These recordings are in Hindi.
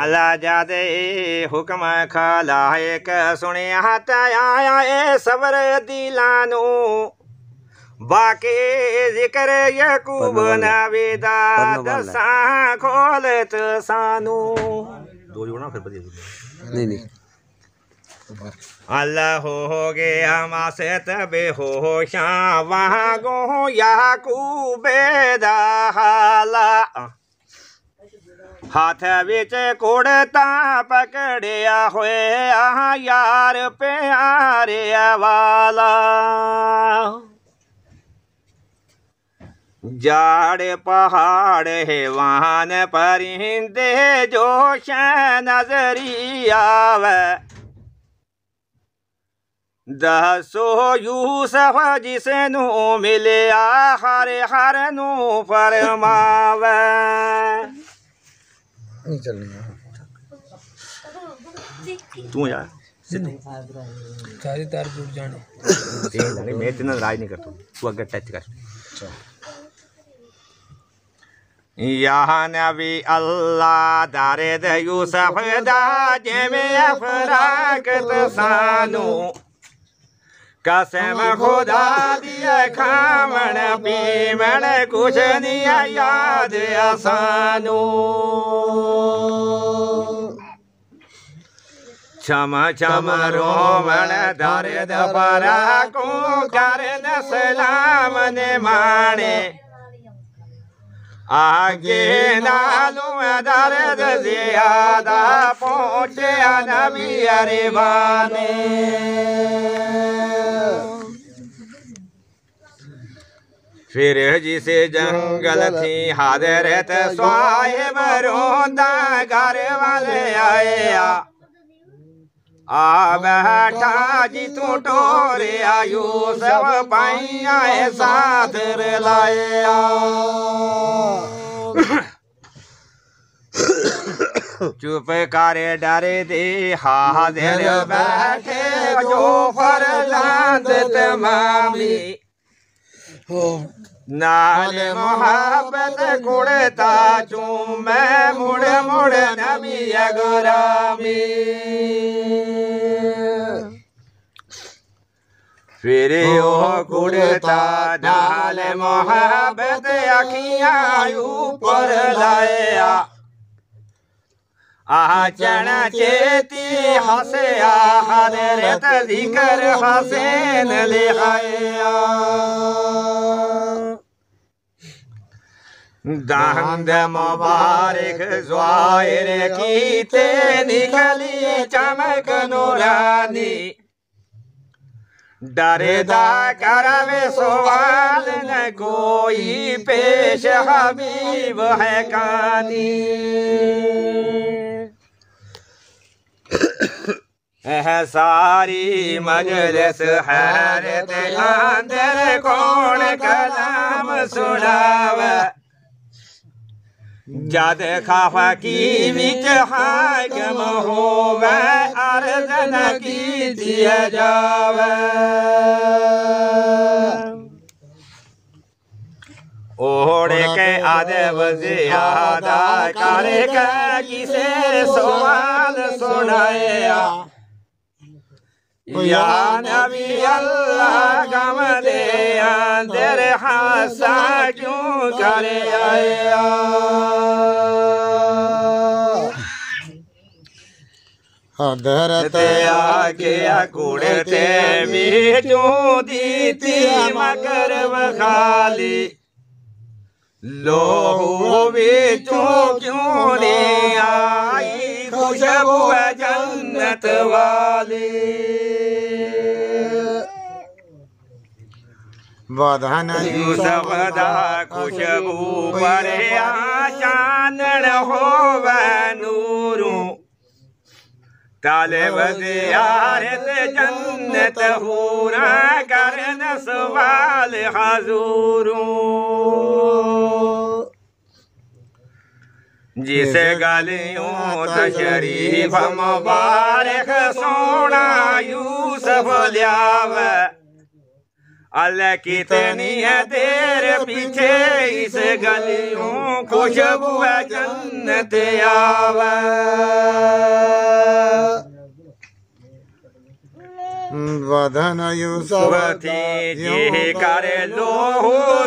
अला जादे हुक्म खाला एक सुनिया आया सबर दिलानो बाकी जिक्र यकूब नवेदा दसा खोलत सानू दो फिर नहीं नहीं अल्लाह हो गया मासे तबे हो शाह वहाँ गो याकूबे दाला हाथ बिच कुड़ता पकड़िया होया यार प्यारे वाला जाड़ पहाड़ है वहान परिंदे जोश नजरिया दसो यूसफ जिसनू मिलया हर हर नू फरमावे नहीं चलनी है तू यार सारी तार जुड़ जाने नहीं मैं इतना राज नहीं करता तू अगर टच कर यहाँ नबी अल्लाह दारे यूसफ दाजे में अफराक सानू कसम खुदा ਖਾਵਣ ਪੀਵਣ ਕੁਛ ਨਹੀਂ ਯਾਦ ਆ ਸਾਨੂੰ ਛਮ ਛਮ ਰੋਵਣ ਦਰਦ ਪਰਾ ਕੋ ਕਰਨ ਸਲਾਮ ਨੇ ਮਾਣੇ आगे नालू दर्द ज्यादा पहुँचे नबी अरे बाने फिर जिसे जंगल थी हादरत स्वाए मरोदा घर वाले आया आ बैठा जी तू टोरे आयु सब पाइया साथ लाया चुप कर डरे दे हाजिर बैठे जो फरजाद मामी नाल मोहब्बत कुड़ता चू मैं मुड़े मुड़ नमी गुरामी फिर ओ कुड़ता नाल मोहब्बत अखियां ऊपर लाया आहचण चेती हसे आहरत जिकर हसेन ले दहंद मुबारक ज्वाइर की ते निकली चमक नूरानी डरदा करवे सवाल न कोई पेश हबीब है कानी है सारी मजलिस हैरत अंदर कौन कलाम सुनाव जद खाफा की बिच हाकम होवे अर्जन की दिए जावे ओढ़ के आदब ज्यादा कर किसे सवाल सुनाया यानबी अल्लाह गम दे तेरे हासा क्यों करे आया हजरत आके कूड़े ते भी क्यों दी थी मकर खाली लोहू भी क्यों क्यों ले आई शबो है जन्नत वाले बधन सबदा खुशबू पर आशानण हो नूरू ताले बदियारत जन्नत हूरा करन सवाल हजूरू जिस गलियों तरीफ मुबारक सोना यूसुफ लियाव अल कितनी है तेरे पीछे इस गलियों खुशबू जन्नत आव वधन यूसुफ थी कर लो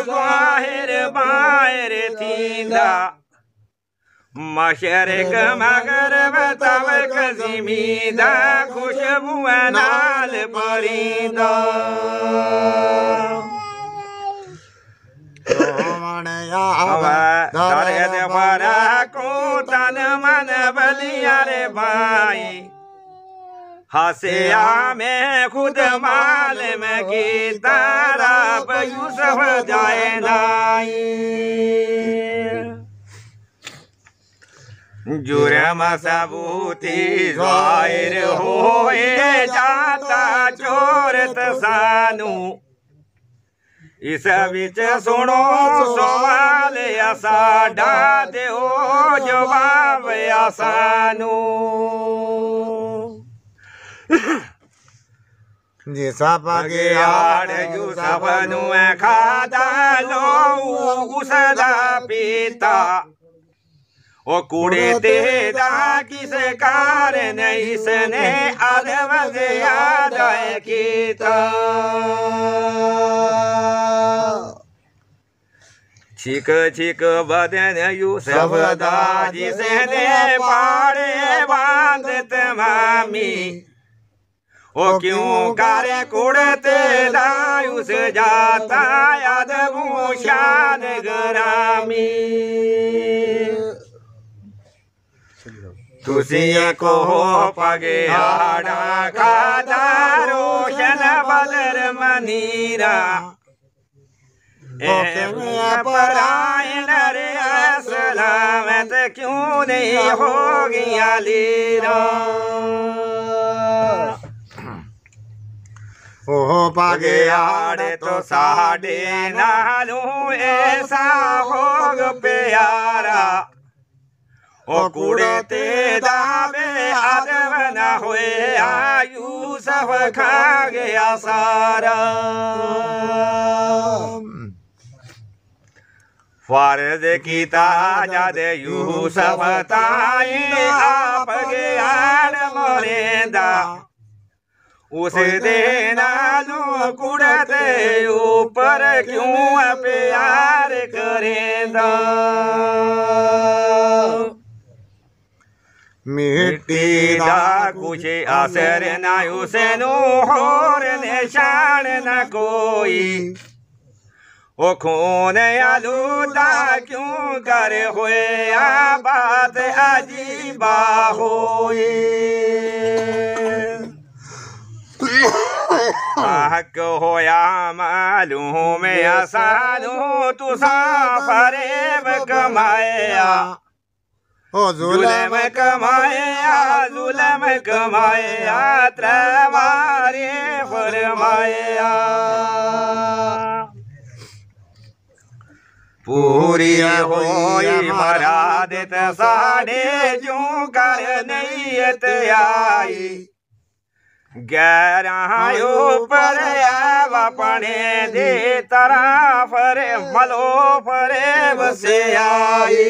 बाहर बाहर थींदा मशरक मगर तबक जिमीदा खुशबू नाल परिंदा को तन मन बलिया रे भाई हसिया में खुद माल में की तारा यूसफ जाए नाई जुर्म सबूती जाहिर होए जाता चोर तसानू इस बिच सुनो सवाल साडा ते हो जवाब आसानू जी सब के आड़ यू सब नु खादा लो उसदा पीता ओ कूड़े तेरा किस कारण इसने तो। से याद कीता छिक छिक बदन यू सबदा जिसने पारे बांधत मामी ओ क्यों कर कुड़ते दायुस जाता याद भूषान ग्रामी ತುಸಿಯ ಕೋಪಗೆ ಹಾಡಾಕಾದ ರೋಷನ ಬಲರ ಮನೀರ परायण रे सलामत क्यों नहीं हो गया लीरा ओ पगे पगयाड़ तो, तो साढ़े नालू ऐसा हो प्यारा O cura te dá me a deva na rua, a usa a cague a sara. Fora de quitada de usa a tae, a pague a morenda. O de no cura te o para que um apear e carenda. ਮਿੱਟੀ ਦਾ ਕੁਝ ਅਸਰ ਨਾ ਉਸ ਨੂੰ ਹੋਰ ਨਿਸ਼ਾਨ ਨਾ ਕੋਈ ਉਹ ਖੂਨ ਆਲੂ ਦਾ ਕਿਉਂ ਕਰ ਹੋਇਆ ਬਾਤ ਅਜੀਬਾ ਹੋਈ حق هو يا معلوم يا سالو تسافر بكمايا हो जुलम कमाया जुलम कमाया त्रवारे फरमाया पूरी हो होई मरादत साढ़े जू कर नहीं आई गहरायो पर बने दे तरा फरे मलो फरे बसे आई